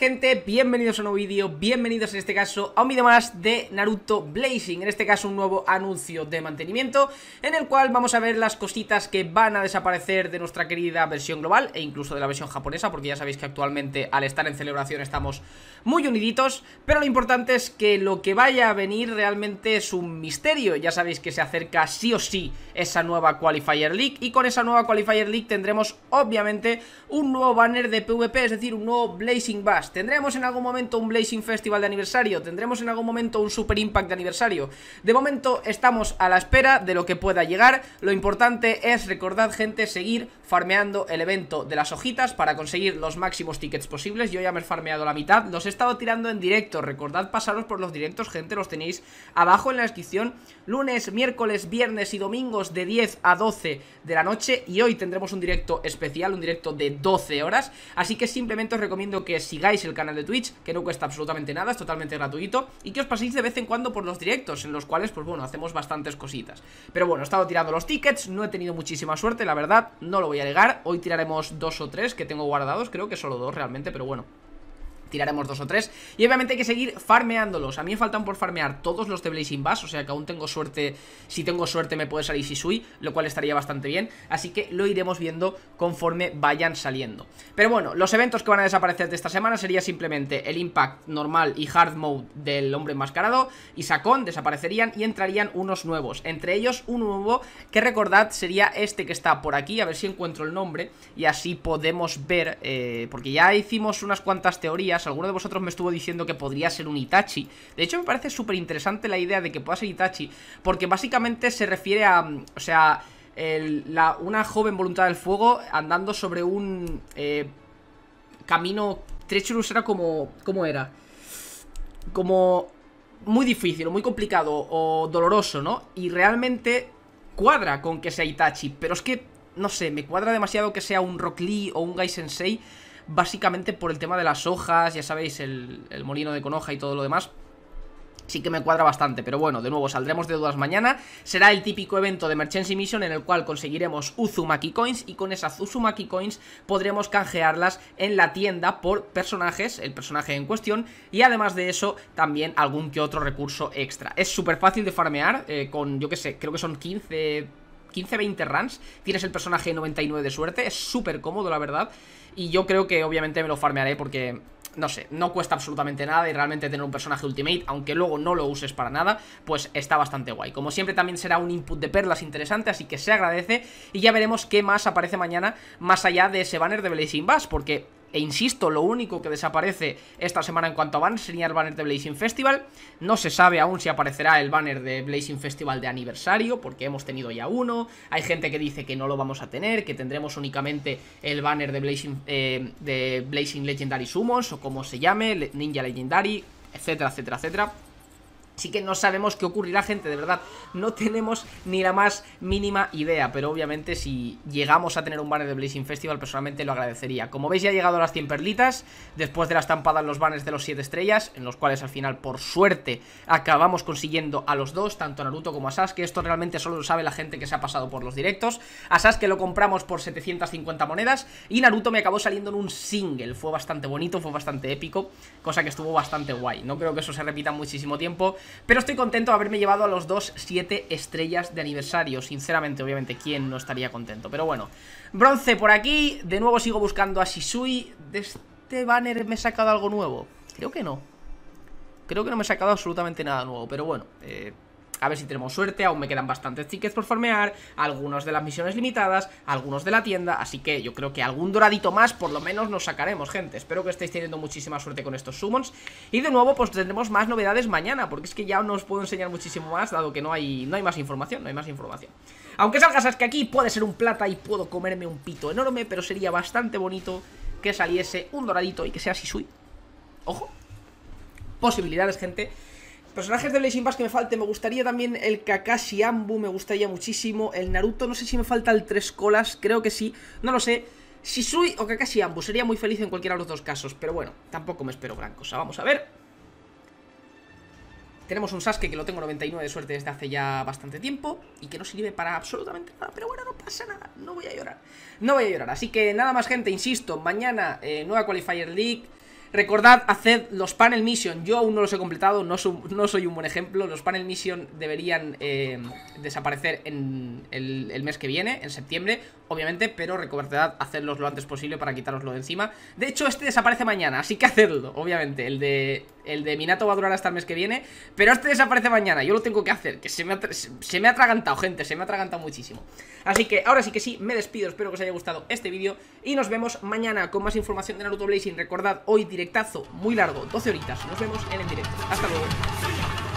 gente, bienvenidos a un nuevo vídeo, bienvenidos en este caso a un vídeo más de Naruto Blazing En este caso un nuevo anuncio de mantenimiento en el cual vamos a ver las cositas que van a desaparecer de nuestra querida versión global E incluso de la versión japonesa porque ya sabéis que actualmente al estar en celebración estamos muy uniditos Pero lo importante es que lo que vaya a venir realmente es un misterio Ya sabéis que se acerca sí o sí esa nueva Qualifier League Y con esa nueva Qualifier League tendremos obviamente un nuevo banner de PvP, es decir, un nuevo Blazing Bust Tendremos en algún momento un Blazing Festival de aniversario, tendremos en algún momento un Super Impact de aniversario. De momento estamos a la espera de lo que pueda llegar. Lo importante es, recordad gente, seguir farmeando el evento de las hojitas para conseguir los máximos tickets posibles. Yo ya me he farmeado la mitad, los he estado tirando en directo. Recordad pasaros por los directos, gente, los tenéis abajo en la descripción. Lunes, miércoles, viernes y domingos de 10 a 12 de la noche y hoy tendremos un directo especial, un directo de 12 horas. Así que simplemente os recomiendo que sigáis el canal de Twitch, que no cuesta absolutamente nada, es totalmente gratuito, y que os paséis de vez en cuando por los directos, en los cuales, pues bueno, hacemos bastantes cositas. Pero bueno, he estado tirando los tickets, no he tenido muchísima suerte, la verdad, no lo voy a negar, hoy tiraremos dos o tres que tengo guardados, creo que solo dos realmente, pero bueno, tiraremos dos o tres Y obviamente hay que seguir farmeándolos A mí me faltan por farmear todos los de Blazing Bass O sea que aún tengo suerte, si tengo suerte me puede salir Shisui Lo cual estaría bastante bien Así que lo iremos viendo conforme vayan saliendo Pero bueno, los eventos que van a desaparecer de esta semana Sería simplemente el Impact normal y Hard Mode del Hombre Enmascarado Y Sacón desaparecerían y entrarían unos nuevos Entre ellos un nuevo que recordad sería este que está por aquí A ver si encuentro el nombre Y así podemos ver, eh, porque ya hicimos unas cuantas teorías Alguno de vosotros me estuvo diciendo que podría ser un Itachi. De hecho, me parece súper interesante la idea de que pueda ser Itachi, porque básicamente se refiere a... O sea, una joven voluntad del fuego andando sobre un eh, camino... Treacherous era como... ¿Cómo era? Como... Muy difícil o muy complicado o doloroso, ¿no? Y realmente cuadra con que sea Itachi, pero es que, no sé, me cuadra demasiado que sea un Rock Lee o un Gai Sensei básicamente por el tema de las hojas, ya sabéis, el, molino de conoja y todo lo demás sí que me cuadra bastante, pero bueno, de nuevo saldremos de dudas mañana, será el típico evento de Merchancy Mission en el cual conseguiremos Uzumaki Coins y con esas Uzumaki Coins podremos canjearlas en la tienda por personajes, el personaje en cuestión y además de eso también algún que otro recurso extra. Es súper fácil de farmear eh, con, yo que sé, creo que son 15 15, 20 runs, tienes el personaje 99 de suerte, es súper cómodo la verdad, y yo creo que obviamente me lo farmearé porque... No sé, no cuesta absolutamente nada y realmente tener un personaje ultimate, aunque luego no lo uses para nada, pues está bastante guay. Como siempre también será un input de perlas interesante, así que se agradece y ya veremos qué más aparece mañana más allá de ese banner de Blazing Bass, porque e insisto, lo único que desaparece esta semana en cuanto a banners sería el banner de Blazing Festival. No se sabe aún si aparecerá el banner de Blazing Festival de aniversario, porque hemos tenido ya uno. Hay gente que dice que no lo vamos a tener, que tendremos únicamente el banner de Blazing, eh, de Blazing Legendary Summons, o como se llame, Ninja Legendary, etcétera, etcétera, etcétera. Así que no sabemos qué ocurrirá, gente, de verdad. No tenemos ni la más mínima idea. Pero obviamente si llegamos a tener un banner de Blazing Festival, personalmente lo agradecería. Como veis ya ha llegado a las 100 perlitas. Después de la estampada en los banners de los 7 estrellas. En los cuales al final, por suerte, acabamos consiguiendo a los dos. Tanto a Naruto como a Sasuke. Esto realmente solo lo sabe la gente que se ha pasado por los directos. A Sasuke lo compramos por 750 monedas. Y Naruto me acabó saliendo en un single. Fue bastante bonito, fue bastante épico. Cosa que estuvo bastante guay. No creo que eso se repita muchísimo tiempo. Pero estoy contento de haberme llevado a los dos 7 estrellas de aniversario. Sinceramente, obviamente, ¿quién no estaría contento? Pero bueno, bronce por aquí. De nuevo sigo buscando a Shisui. De este banner me he sacado algo nuevo. Creo que no. Creo que no me he sacado absolutamente nada nuevo, pero bueno, eh, a ver si tenemos suerte, aún me quedan bastantes tickets por farmear, algunos de las misiones limitadas, algunos de la tienda, así que yo creo que algún doradito más por lo menos nos sacaremos, gente. Espero que estéis teniendo muchísima suerte con estos summons. Y de nuevo, pues tendremos más novedades mañana, porque es que ya no os puedo enseñar muchísimo más, dado que no hay, no hay más información, no hay más información. Aunque salgas es que aquí puede ser un plata y puedo comerme un pito enorme, pero sería bastante bonito que saliese un doradito y que sea Shisui. Ojo. Posibilidades, gente. Personajes de Blazing Pass que me falte, me gustaría también el Kakashi Ambu, me gustaría muchísimo. El Naruto, no sé si me falta el Tres Colas, creo que sí, no lo sé. si soy o Kakashi Ambu, sería muy feliz en cualquiera de los dos casos, pero bueno, tampoco me espero gran cosa. Vamos a ver. Tenemos un Sasuke que lo tengo 99 de suerte desde hace ya bastante tiempo y que no sirve para absolutamente nada, pero bueno, no pasa nada, no voy a llorar. No voy a llorar, así que nada más gente, insisto, mañana eh, nueva Qualifier League... Recordad, haced los panel mission. Yo aún no los he completado, no, soy un buen ejemplo. Los panel mission deberían eh, desaparecer en el, mes que viene, en septiembre, obviamente, pero recordad hacerlos lo antes posible para quitaroslo de encima. De hecho, este desaparece mañana, así que hacedlo, obviamente, el de el de Minato va a durar hasta el mes que viene Pero este desaparece mañana, yo lo tengo que hacer Que se me, se me ha atragantado, gente, se me ha atragantado muchísimo Así que ahora sí que sí, me despido Espero que os haya gustado este vídeo Y nos vemos mañana con más información de Naruto Blazing Recordad, hoy directazo muy largo, 12 horitas Nos vemos en el directo, hasta luego